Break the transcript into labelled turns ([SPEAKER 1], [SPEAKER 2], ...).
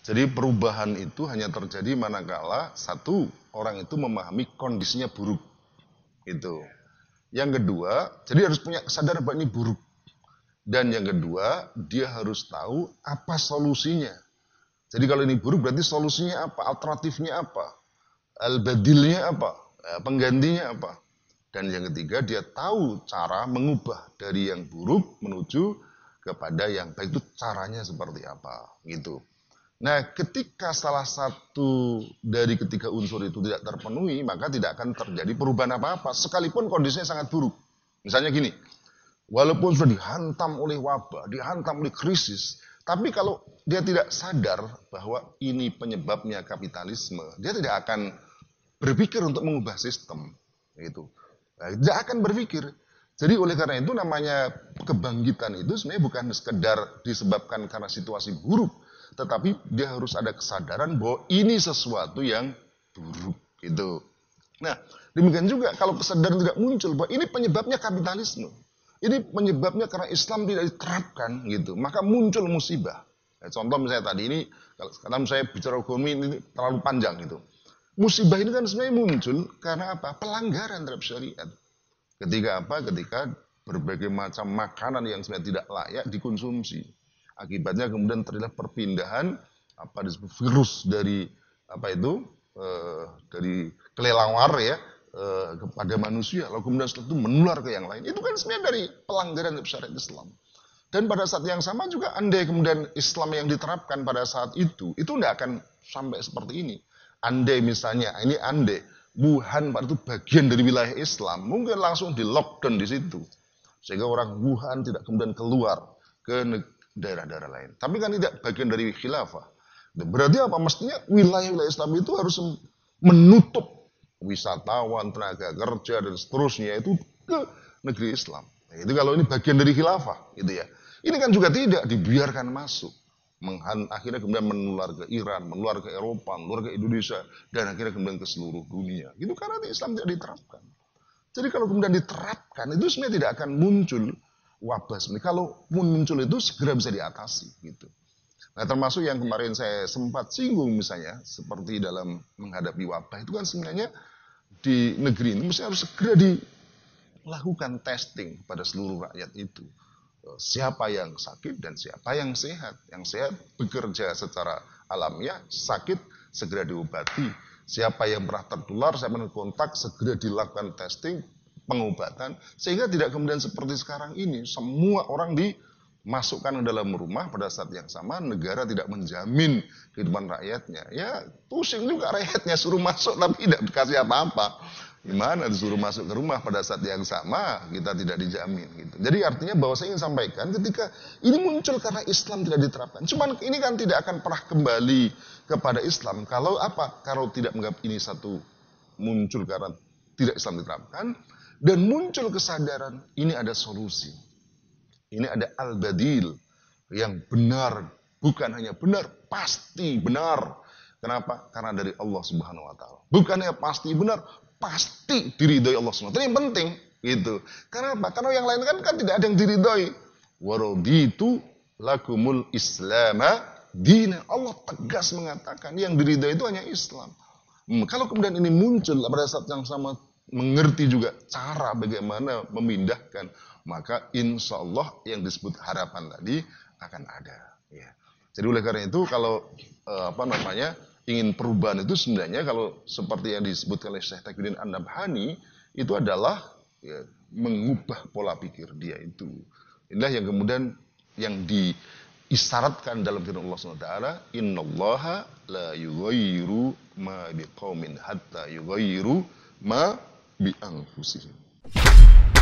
[SPEAKER 1] Jadi perubahan itu hanya terjadi manakala satu orang itu memahami kondisinya buruk. Itu. Yang kedua, jadi harus punya kesadaran bahwa ini buruk. Dan yang kedua, dia harus tahu apa solusinya. Jadi kalau ini buruk berarti solusinya apa? Alternatifnya apa? Al-badilnya apa? Eh, penggantinya apa? Dan yang ketiga, dia tahu cara mengubah dari yang buruk menuju kepada yang baik itu caranya seperti apa gitu. Nah, ketika salah satu dari ketiga unsur itu tidak terpenuhi, maka tidak akan terjadi perubahan apa-apa, sekalipun kondisinya sangat buruk. Misalnya gini, walaupun sudah dihantam oleh wabah, dihantam oleh krisis, tapi kalau dia tidak sadar bahwa ini penyebabnya kapitalisme, dia tidak akan berpikir untuk mengubah sistem. Itu. Nah, tidak akan berpikir. Jadi oleh karena itu namanya kebangkitan itu sebenarnya bukan sekedar disebabkan karena situasi buruk, tetapi dia harus ada kesadaran bahwa ini sesuatu yang buruk gitu. Nah, demikian juga kalau kesadaran tidak muncul bahwa ini penyebabnya kapitalisme. Ini penyebabnya karena Islam tidak diterapkan gitu, maka muncul musibah. Ya, contoh misalnya tadi ini kalau sekarang saya bicara hukum ini terlalu panjang gitu. Musibah ini kan sebenarnya muncul karena apa? Pelanggaran terhadap syariat. Ketika apa? Ketika berbagai macam makanan yang sebenarnya tidak layak dikonsumsi. Akibatnya kemudian terjadi perpindahan apa disebut virus dari apa itu e, dari kelelawar ya e, kepada manusia lalu kemudian setelah itu menular ke yang lain. Itu kan sebenarnya dari pelanggaran syariat Islam. Dan pada saat yang sama juga andai kemudian Islam yang diterapkan pada saat itu itu tidak akan sampai seperti ini. Andai misalnya ah, ini andai Wuhan pada itu bagian dari wilayah Islam mungkin langsung di lockdown di situ sehingga orang Wuhan tidak kemudian keluar ke daerah-daerah lain. Tapi kan tidak bagian dari khilafah. Nah, berarti apa? Mestinya wilayah-wilayah Islam itu harus menutup wisatawan, tenaga kerja, dan seterusnya itu ke negeri Islam. Nah, itu kalau ini bagian dari khilafah, gitu ya. Ini kan juga tidak dibiarkan masuk. Menghan, akhirnya kemudian menular ke Iran, menular ke Eropa, menular ke Indonesia, dan akhirnya kemudian ke seluruh dunia. Itu karena Islam tidak diterapkan. Jadi kalau kemudian diterapkan, itu sebenarnya tidak akan muncul wabah. Kalau muncul itu segera bisa diatasi gitu. Nah, termasuk yang kemarin saya sempat singgung misalnya, seperti dalam menghadapi wabah itu kan sebenarnya di negeri ini mesti harus segera dilakukan testing pada seluruh rakyat itu. Eh, siapa yang sakit dan siapa yang sehat. Yang sehat bekerja secara alamiah, sakit segera diobati. Siapa yang pernah tertular, siapa yang kontak, segera dilakukan testing, pengobatan sehingga tidak kemudian seperti sekarang ini semua orang dimasukkan ke dalam rumah pada saat yang sama negara tidak menjamin kehidupan rakyatnya ya pusing juga rakyatnya suruh masuk tapi tidak dikasih apa-apa gimana disuruh masuk ke rumah pada saat yang sama kita tidak dijamin gitu. Jadi artinya bahwa saya ingin sampaikan ketika ini muncul karena Islam tidak diterapkan. Cuman ini kan tidak akan pernah kembali kepada Islam kalau apa? Kalau tidak menganggap ini satu muncul karena tidak Islam diterapkan, dan muncul kesadaran ini ada solusi. Ini ada al-badil yang benar, bukan hanya benar, pasti benar. Kenapa? Karena dari Allah Subhanahu wa taala. Bukannya pasti benar, pasti diridhoi Allah Subhanahu wa taala. ini penting gitu Karena apa? Karena yang lain kan kan tidak ada yang diridhoi. Waraditu lakumul islama dina. Allah tegas mengatakan yang diridhoi itu hanya Islam. Hmm, kalau kemudian ini muncul pada saat yang sama mengerti juga cara bagaimana memindahkan, maka insya Allah yang disebut harapan tadi akan ada. Ya. Jadi oleh karena itu kalau eh, apa namanya ingin perubahan itu sebenarnya kalau seperti yang disebut oleh Syekh Taqiyuddin An-Nabhani itu adalah ya, mengubah pola pikir dia itu. Inilah yang kemudian yang diisyaratkan dalam firman Allah Subhanahu wa taala, "Innallaha la yughayyiru ma biqaumin hatta yughayyiru ma be uncrucified.